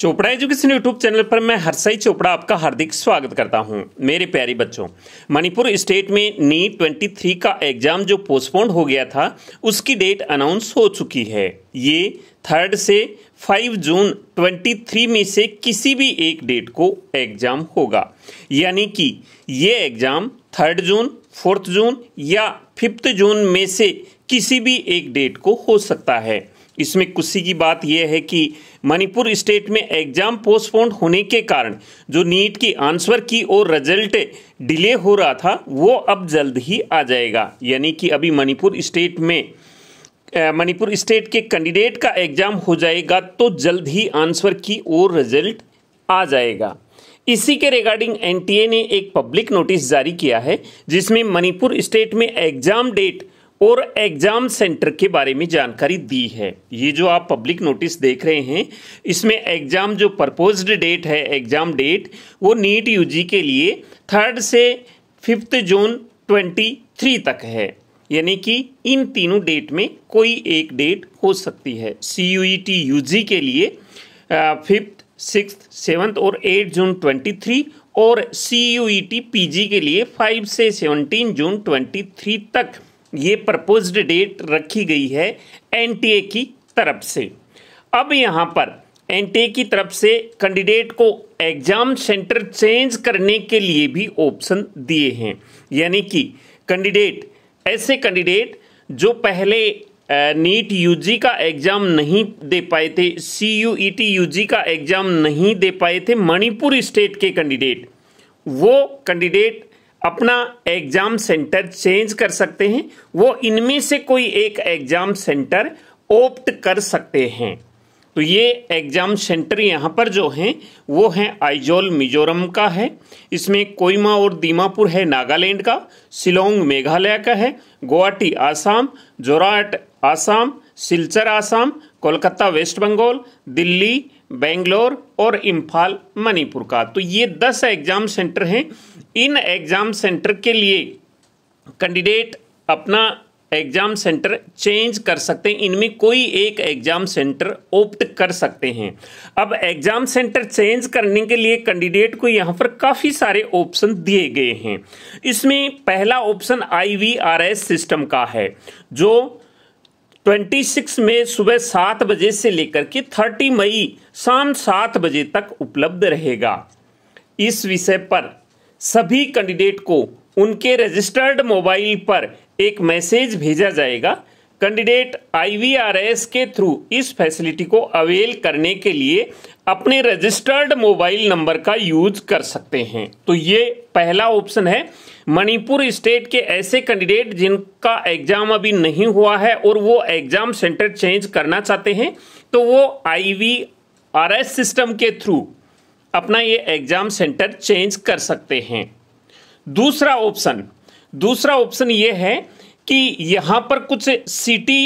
Chopra education YouTube channel पर मैं हरसई चोपड़ा आपका हार्दिक स्वागत करता हूं मेरे प्यारे बच्चों मणिपुर स्टेट में नीट 23 का एग्ज़ाम जो पोस्टपोन्ड हो गया था उसकी डेट अनाउंस हो चुकी है ये थर्ड से 5 जून 23 में से किसी भी एक डेट को एग्ज़ाम होगा यानी कि ये exam third June fourth June या फिफ्थ जून में से किसी भी एक डेट को हो सकता है इसमें खुशी की बात यह है कि मणिपुर स्टेट में एग्जाम पोस्टपोन होने के कारण जो नीट की आंसर की और रिजल्ट डिले हो रहा था वो अब जल्द ही आ जाएगा यानी कि अभी मणिपुर स्टेट में मणिपुर स्टेट के कैंडिडेट का एग्जाम हो जाएगा तो जल्द ही आंसर की और रिजल्ट आ जाएगा इसी के रिगार्डिंग एनटीए ने एक पब्लिक नोटिस जारी किया है जिसमें मणिपुर स्टेट में एग्जाम डेट और एग्ज़ाम सेंटर के बारे में जानकारी दी है ये जो आप पब्लिक नोटिस देख रहे हैं इसमें एग्ज़ाम जो प्रपोज्ड डेट है एग्ज़ाम डेट वो नीट यूजी के लिए थर्ड से फिफ्थ जून ट्वेंटी थ्री तक है यानी कि इन तीनों डेट में कोई एक डेट हो सकती है C U E T U G के लिए फिफ्थ सिक्स सेवन्थ और एट जून ट्वेंटी थ्री और C U E T P G के लिए फाइव से सेवनटीन जून ट्वेंटी थ्री तक ये प्रपोज्ड डेट रखी गई है एनटीए की तरफ से अब यहाँ पर एनटीए की तरफ से कैंडिडेट को एग्जाम सेंटर चेंज करने के लिए भी ऑप्शन दिए हैं यानी कि कैंडिडेट ऐसे कैंडिडेट जो पहले नीट यूजी का एग्ज़ाम नहीं दे पाए थे C U E T UG का एग्ज़ाम नहीं दे पाए थे मणिपुर स्टेट के कैंडिडेट वो कैंडिडेट अपना एग्ज़ाम सेंटर चेंज कर सकते हैं वो इनमें से कोई एक एग्ज़ाम सेंटर ओप्ट कर सकते हैं तो ये एग्ज़ाम सेंटर यहाँ पर जो हैं वो हैं आइजोल मिजोरम का है इसमें कोयमा और दीमापुर है नागालैंड का शिलोंग मेघालय का है गुवाहाटी आसाम जोराट आसाम सिलचर आसाम कोलकाता वेस्ट बंगाल दिल्ली बेंगलोर और इम्फाल मणिपुर का तो ये दस एग्ज़ाम सेंटर हैं इन एग्ज़ाम सेंटर के लिए कैंडिडेट अपना एग्ज़ाम सेंटर चेंज कर सकते हैं इनमें कोई एक एग्ज़ाम सेंटर ओप्ट कर सकते हैं अब एग्ज़ाम सेंटर चेंज करने के लिए कैंडिडेट को यहाँ पर काफ़ी सारे ऑप्शन दिए गए हैं इसमें पहला ऑप्शन आईवीआरएस सिस्टम का है जो 26 मई सुबह सात बजे से लेकर के 30 मई शाम सात बजे तक उपलब्ध रहेगा इस विषय पर सभी कैंडिडेट को उनके रजिस्टर्ड मोबाइल पर एक मैसेज भेजा जाएगा कैंडिडेट आईवीआरएस के थ्रू इस फैसिलिटी को अवेल करने के लिए अपने रजिस्टर्ड मोबाइल नंबर का यूज कर सकते हैं तो ये पहला ऑप्शन है मणिपुर स्टेट के ऐसे कैंडिडेट जिनका एग्जाम अभी नहीं हुआ है और वो एग्जाम सेंटर चेंज करना चाहते हैं तो वो आईवीआरएस सिस्टम के थ्रू अपना ये एग्जाम सेंटर चेंज कर सकते हैं दूसरा ऑप्शन दूसरा ऑप्शन ये है कि यहाँ पर कुछ सिटी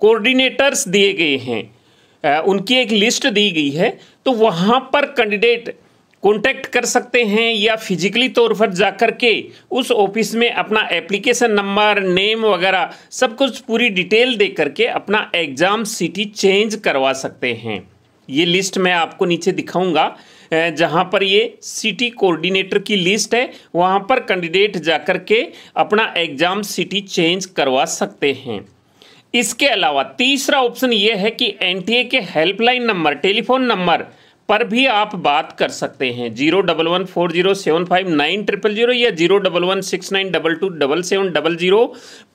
कोऑर्डिनेटर्स दिए गए हैं उनकी एक लिस्ट दी गई है तो वहाँ पर कैंडिडेट कॉन्टैक्ट कर सकते हैं या फिजिकली तौर पर जाकर के उस ऑफिस में अपना एप्लीकेशन नंबर नेम वगैरह सब कुछ पूरी डिटेल दे करके अपना एग्ज़ाम सिटी चेंज करवा सकते हैं ये लिस्ट मैं आपको नीचे दिखाऊंगा जहाँ पर ये सिटी कोऑर्डिनेटर की लिस्ट है वहाँ पर कैंडिडेट जाकर के अपना एग्ज़ाम सिटी चेंज करवा सकते हैं इसके अलावा तीसरा ऑप्शन ये है कि एनटीए के हेल्पलाइन नंबर टेलीफोन नंबर पर भी आप बात कर सकते हैं zero double one four zero seven five nine triple zero या zero double one six nine double two double seven double zero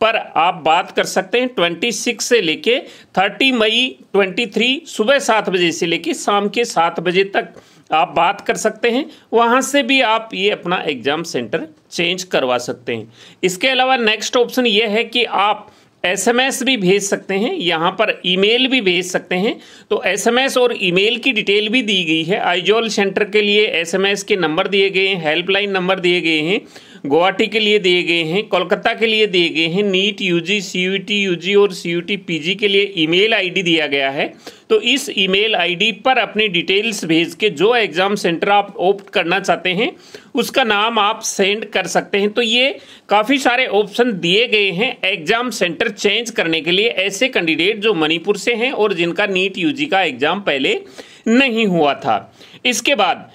पर आप बात कर सकते हैं ट्वेंटी सिक्स से लेके थर्टी मई ट्वेंटी थ्री सुबह सात बजे से लेके शाम के सात बजे तक आप बात कर सकते हैं वहां से भी आप ये अपना एग्ज़ाम सेंटर चेंज करवा सकते हैं इसके अलावा नेक्स्ट ऑप्शन ये है कि आप एसएमएस भी भेज सकते हैं यहाँ पर ईमेल भी भेज सकते हैं तो एसएमएस और ईमेल की डिटेल भी दी गई है आइजोल सेंटर के लिए एसएमएस के नंबर दिए गए हैं हेल्पलाइन नंबर दिए गए हैं गुवाहाटी के लिए दिए गए हैं कोलकाता के लिए दिए गए हैं नीट यूजी सीयूटी यूजी और सीयूटी पीजी के लिए ईमेल आईडी दिया गया है तो इस ईमेल आईडी पर अपनी डिटेल्स भेज के जो एग्ज़ाम सेंटर आप ऑप्ट करना चाहते हैं उसका नाम आप सेंड कर सकते हैं तो ये काफ़ी सारे ऑप्शन दिए गए हैं एग्ज़ाम सेंटर चेंज करने के लिए ऐसे कैंडिडेट जो मणिपुर से हैं और जिनका नीट जी का एग्ज़ाम पहले नहीं हुआ था इसके बाद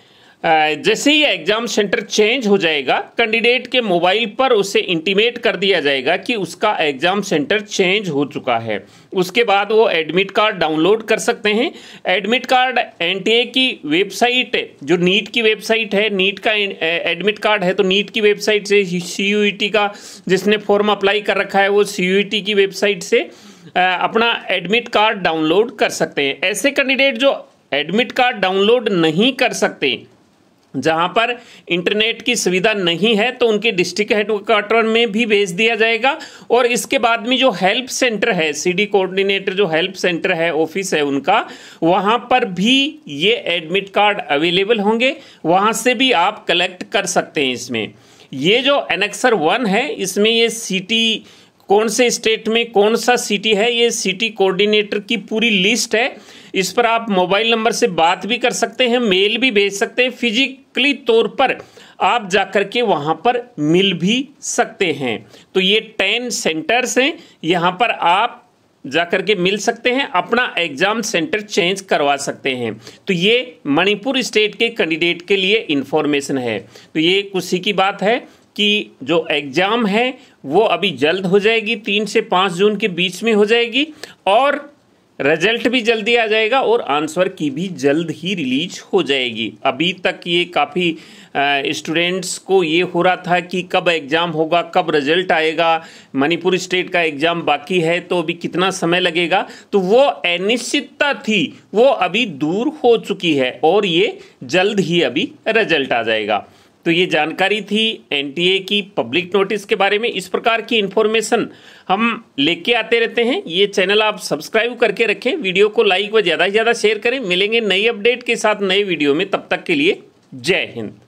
जैसे ही एग्जाम सेंटर चेंज हो जाएगा कैंडिडेट के मोबाइल पर उसे इंटीमेट कर दिया जाएगा कि उसका एग्जाम सेंटर चेंज हो चुका है उसके बाद वो एडमिट कार्ड डाउनलोड कर सकते हैं एडमिट कार्ड एन की वेबसाइट जो नीट की वेबसाइट है नीट का एडमिट कार्ड है तो नीट की वेबसाइट से सी e का जिसने फॉर्म अप्लाई कर रखा है वो सी e की वेबसाइट से अपना एडमिट कार्ड डाउनलोड कर सकते हैं ऐसे कैंडिडेट जो एडमिट कार्ड डाउनलोड नहीं कर सकते जहां पर इंटरनेट की सुविधा नहीं है तो उनके डिस्ट्रिक्ट हेडक्वार्टर में भी भेज दिया जाएगा और इसके बाद में जो हेल्प सेंटर है सीडी कोऑर्डिनेटर जो हेल्प सेंटर है ऑफिस है उनका वहां पर भी ये एडमिट कार्ड अवेलेबल होंगे वहां से भी आप कलेक्ट कर सकते हैं इसमें ये जो एनेक्सर वन है इसमें ये सिटी कौन से स्टेट में कौन सा सिटी है ये सिटी कोऑर्डिनेटर की पूरी लिस्ट है इस पर आप मोबाइल नंबर से बात भी कर सकते हैं मेल भी भेज सकते हैं फिजिकली तौर पर आप जाकर के वहाँ पर मिल भी सकते हैं तो ये टेन सेंटर्स हैं यहाँ पर आप जाकर के मिल सकते हैं अपना एग्जाम सेंटर चेंज करवा सकते हैं तो ये मणिपुर स्टेट के कैंडिडेट के लिए इन्फॉर्मेशन है तो ये खुशी की बात है कि जो एग्ज़ाम है वो अभी जल्द हो जाएगी तीन से पाँच जून के बीच में हो जाएगी और रिजल्ट भी जल्दी आ जाएगा और आंसर की भी जल्द ही रिलीज हो जाएगी अभी तक ये काफ़ी स्टूडेंट्स को ये हो रहा था कि कब एग्ज़ाम होगा कब रिजल्ट आएगा मणिपुर स्टेट का एग्ज़ाम बाकी है तो अभी कितना समय लगेगा तो वो अनिश्चितता थी वो अभी दूर हो चुकी है और ये जल्द ही अभी रिजल्ट आ जाएगा तो ये जानकारी थी एनटीए की पब्लिक नोटिस के बारे में इस प्रकार की इन्फॉर्मेशन हम लेके आते रहते हैं ये चैनल आप सब्सक्राइब करके रखें वीडियो को लाइक व ज़्यादा से ज़्यादा शेयर करें मिलेंगे नई अपडेट के साथ नए वीडियो में तब तक के लिए जय हिंद